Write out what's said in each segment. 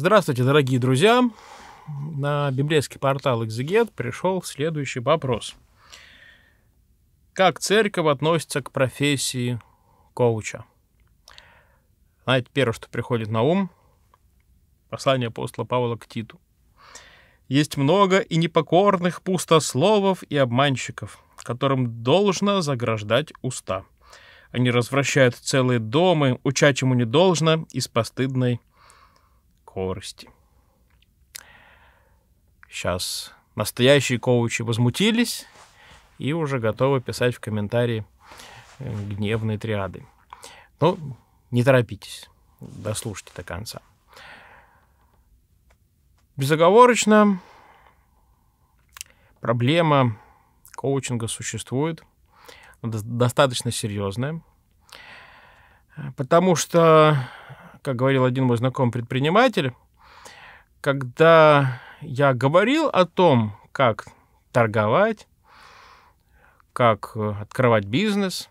Здравствуйте, дорогие друзья! На библейский портал «Экзегет» пришел следующий вопрос. Как церковь относится к профессии коуча? Знаете, первое, что приходит на ум – послание апостола Павла к Титу. «Есть много и непокорных пустословов и обманщиков, которым должно заграждать уста. Они развращают целые дома, уча чему не должно, и с постыдной скорости. Сейчас настоящие коучи возмутились и уже готовы писать в комментарии э, гневные триады. Ну, не торопитесь, дослушайте до конца. Безоговорочно проблема коучинга существует, достаточно серьезная, э, потому что как говорил один мой знакомый предприниматель, когда я говорил о том, как торговать, как э, открывать бизнес,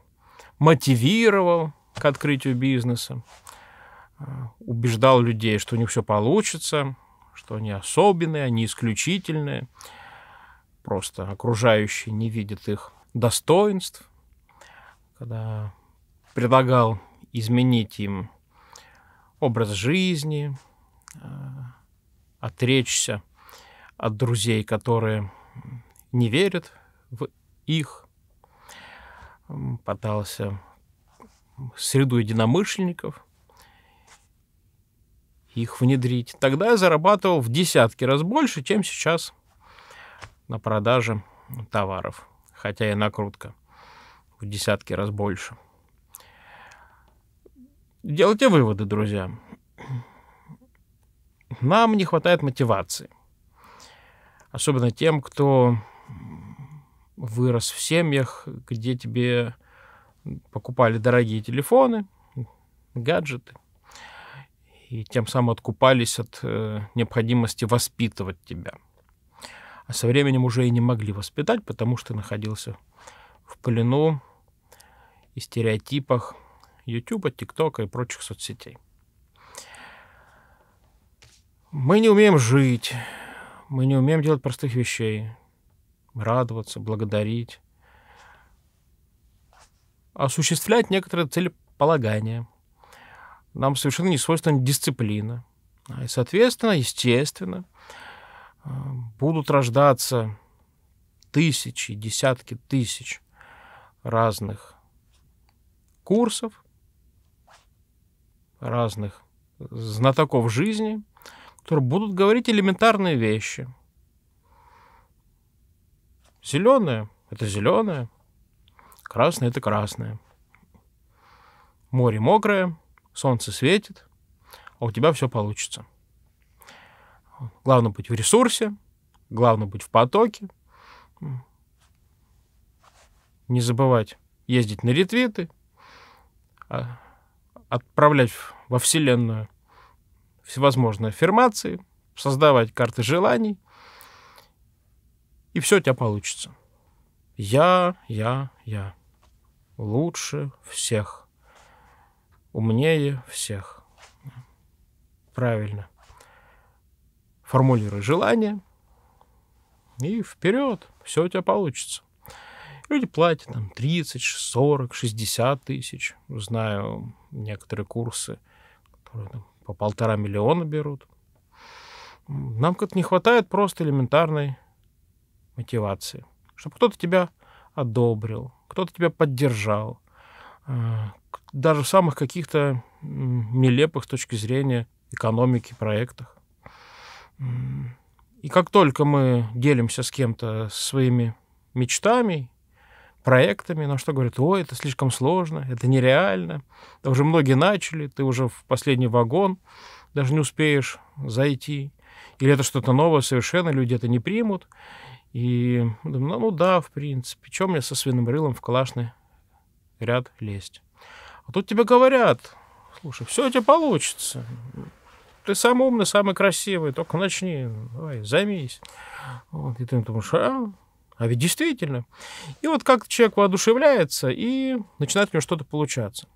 мотивировал к открытию бизнеса, э, убеждал людей, что у них все получится, что они особенные, они исключительные, просто окружающие не видят их достоинств, когда предлагал изменить им образ жизни, э, отречься от друзей, которые не верят в их, пытался среду единомышленников их внедрить. Тогда я зарабатывал в десятки раз больше, чем сейчас на продаже товаров, хотя и накрутка в десятки раз больше – Делайте выводы, друзья. Нам не хватает мотивации. Особенно тем, кто вырос в семьях, где тебе покупали дорогие телефоны, гаджеты, и тем самым откупались от э, необходимости воспитывать тебя. А со временем уже и не могли воспитать, потому что находился в плену и стереотипах YouTube, TikTok и прочих соцсетей. Мы не умеем жить, мы не умеем делать простых вещей, радоваться, благодарить, осуществлять некоторые целеполагания. Нам совершенно не свойственна дисциплина. А и, соответственно, естественно, э, будут рождаться тысячи, десятки тысяч разных курсов, разных знатоков жизни, которые будут говорить элементарные вещи. Зеленое – это зеленое, красное – это красное. Море мокрое, солнце светит, а у тебя все получится. Главное быть в ресурсе, главное быть в потоке. Не забывать ездить на ретвиты, а отправлять во Вселенную всевозможные аффирмации, создавать карты желаний, и все у тебя получится. Я, я, я. Лучше всех. Умнее всех. Правильно. Формулируй желание. И вперед. Все у тебя получится. Люди платят там 30, 40, 60 тысяч. Знаю некоторые курсы, которые там, по полтора миллиона берут. Нам как-то не хватает просто элементарной мотивации. Чтобы кто-то тебя одобрил, кто-то тебя поддержал. Э, даже в самых каких-то нелепых с точки зрения экономики проектах. И как только мы делимся с кем-то своими мечтами проектами, на что говорят, ой, это слишком сложно, это нереально, да уже многие начали, ты уже в последний вагон, даже не успеешь зайти, или это что-то новое совершенно, люди это не примут. И думаю, ну, ну да, в принципе, чем мне со свиным рылом в калашный ряд лезть? А тут тебе говорят, слушай, все у тебя получится. Ты самый умный, самый красивый, только начни, давай, займись. Вот, и ты думаешь, а, а ведь действительно. И вот как человек воодушевляется, и начинает у него что-то получаться.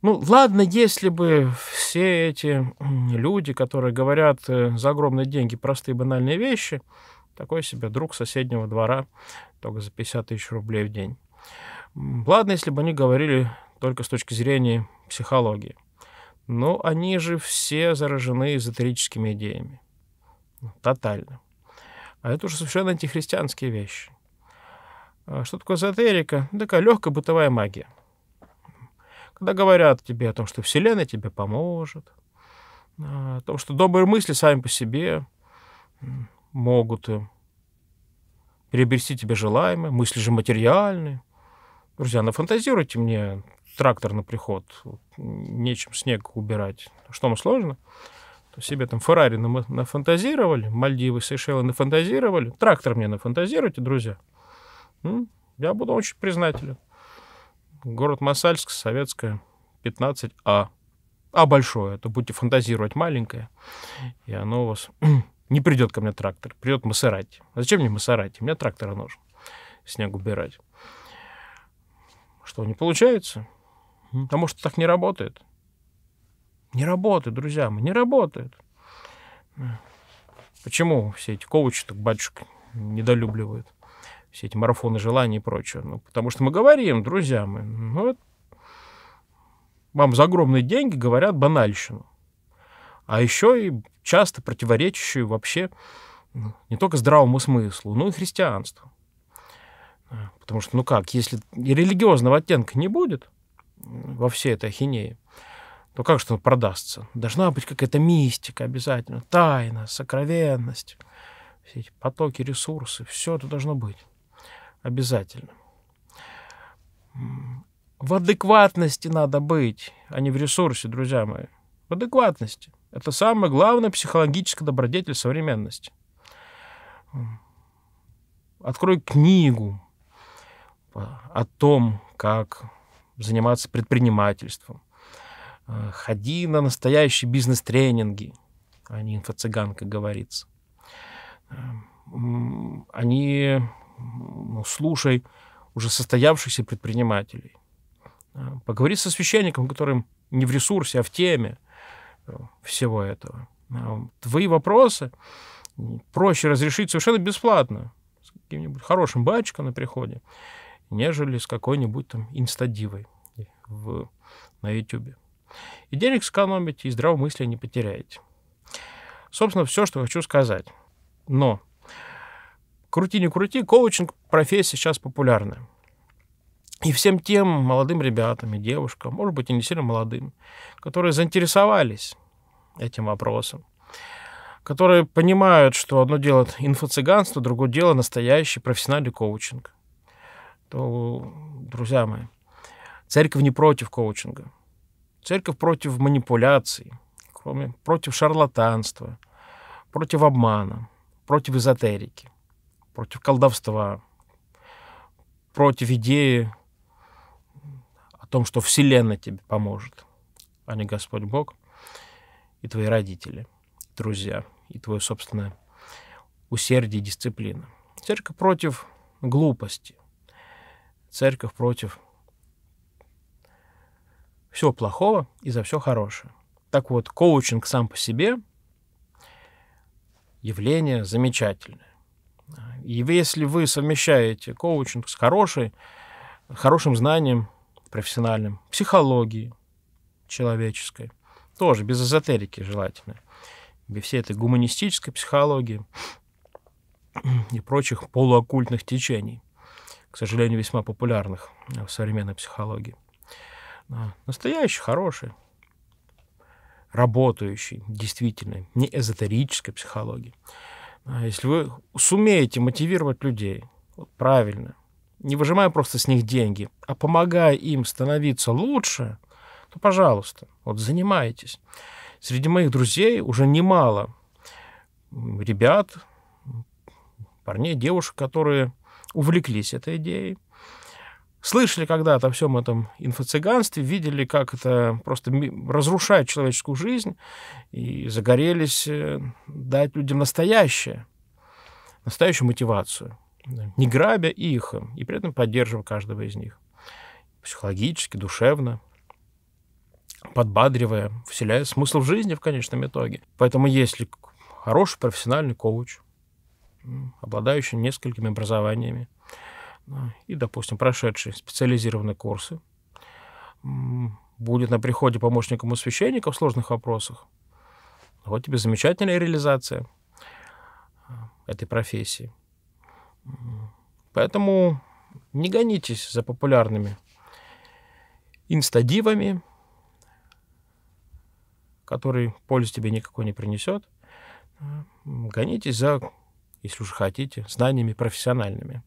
Ну, ладно, если бы все эти люди, которые говорят э, за огромные деньги простые банальные вещи, такой себе друг соседнего двора, только за 50 тысяч рублей в день. Ладно, если бы они говорили только с точки зрения психологии. Но они же все заражены эзотерическими идеями. Тотально. А это уже совершенно антихристианские вещи. А что такое эзотерика? Такая легкая бытовая магия. Когда говорят тебе о том, что Вселенная тебе поможет, а, о том, что добрые мысли сами по себе могут э, приобрести тебе желаемое, мысли же материальные, Друзья, нафантазируйте ну мне трактор на приход, нечем снег убирать. Что, ему сложно? себе там Феррари нафантазировали, Мальдивы, Сейшелы нафантазировали, трактор мне нафантазируйте, друзья. Я буду очень признателен. Город Масальск, Советская, 15А. А большое, то будете фантазировать маленькое, и оно у вас... Не придет ко мне трактор, придет Масерати. А зачем мне Масерати? Мне трактора нужен снег убирать. Что, не получается? А может, так не работает? Не работает, друзья мои, не работает. Почему все эти коучи так батюшек недолюбливают? Все эти марафоны желаний и прочее. Ну, потому что мы говорим, друзья мои, ну, вот вам за огромные деньги говорят банальщину. А еще и часто противоречащую вообще ну, не только здравому смыслу, но и христианству. А, потому что, ну как, если религиозного оттенка не будет во всей этой ахинее, ну как что продастся? Должна быть какая-то мистика обязательно, тайна, сокровенность, все эти потоки, ресурсы, все это должно быть обязательно. В адекватности надо быть, а не в ресурсе, друзья мои. В адекватности. Это самое главное психологическое добродетель современности. Открой книгу о том, как заниматься предпринимательством, Э, ходи на настоящие бизнес-тренинги, а не инфо-цыган, как говорится. Эм, они, ну, слушай уже состоявшихся предпринимателей. Э, поговори со священником, которым не в ресурсе, а в теме э, всего этого. Твои вопросы проще разрешить совершенно бесплатно с каким-нибудь хорошим батчиком на приходе, нежели с какой-нибудь там инстадивой в, на YouTube. И денег сэкономите, и здравомыслие не потеряете. Собственно, все, что хочу сказать. Но крути не крути, коучинг профессия сейчас популярная. И всем тем молодым ребятам и девушкам, может быть, и не сильно молодым, которые заинтересовались этим вопросом, которые понимают, что одно дело инфо-цыганство, другое дело настоящий профессиональный коучинг, то, друзья мои, церковь не против коучинга. Церковь против манипуляций, кроме, против шарлатанства, против обмана, против эзотерики, против колдовства, против идеи о том, что Вселенная тебе поможет, а не Господь Бог и твои родители, друзья и твое собственное усердие и дисциплина. Церковь против глупости, церковь против всего плохого и за все хорошее. Так вот, коучинг сам по себе явление замечательное. И если вы совмещаете коучинг с хорошей, хорошим знанием профессиональным, психологии человеческой, тоже без эзотерики желательно, без всей этой гуманистической психологии и прочих полуоккультных течений, к сожалению, весьма популярных в современной психологии, да. Настоящий, хороший, работающий, действительно, не эзотерической психологии. Да. Если вы сумеете мотивировать людей вот, правильно, не выжимая просто с них деньги, а помогая им становиться лучше, то, пожалуйста, вот занимайтесь. Среди моих друзей уже немало ребят, парней, девушек, которые увлеклись этой идеей, слышали когда-то о всем этом инфо-цыганстве, видели, как это просто разрушает человеческую жизнь, и загорелись э, дать людям настоящее, настоящую мотивацию, не грабя их, а, и при этом поддерживая каждого из них психологически, душевно, подбадривая, вселяя смысл в жизни в конечном итоге. Поэтому если хороший профессиональный коуч, обладающий несколькими образованиями, и, допустим, прошедший специализированные курсы, будет на приходе помощником у священника в сложных вопросах, вот тебе замечательная реализация э, этой профессии. Поэтому не гонитесь за популярными инстадивами, который пользы тебе никакой не принесет. Гонитесь за если уж хотите, знаниями профессиональными.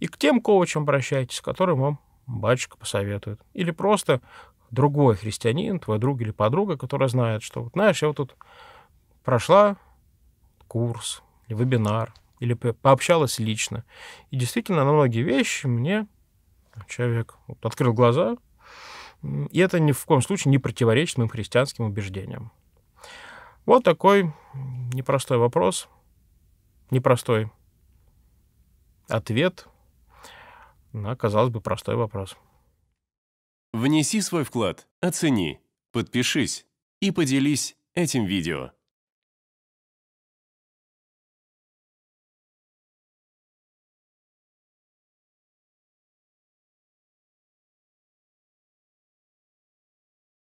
И к тем коучам обращайтесь, которым вам батюшка посоветует. Или просто другой христианин, твой друг или подруга, которая знает, что, вот, знаешь, я вот тут прошла курс, вебинар, или пообщалась лично. И действительно, на многие вещи мне человек вот, открыл глаза, и это ни в коем случае не противоречит моим христианским убеждениям. Вот такой непростой вопрос – непростой ответ на, казалось бы, простой вопрос. Внеси свой вклад, оцени, подпишись и поделись этим видео.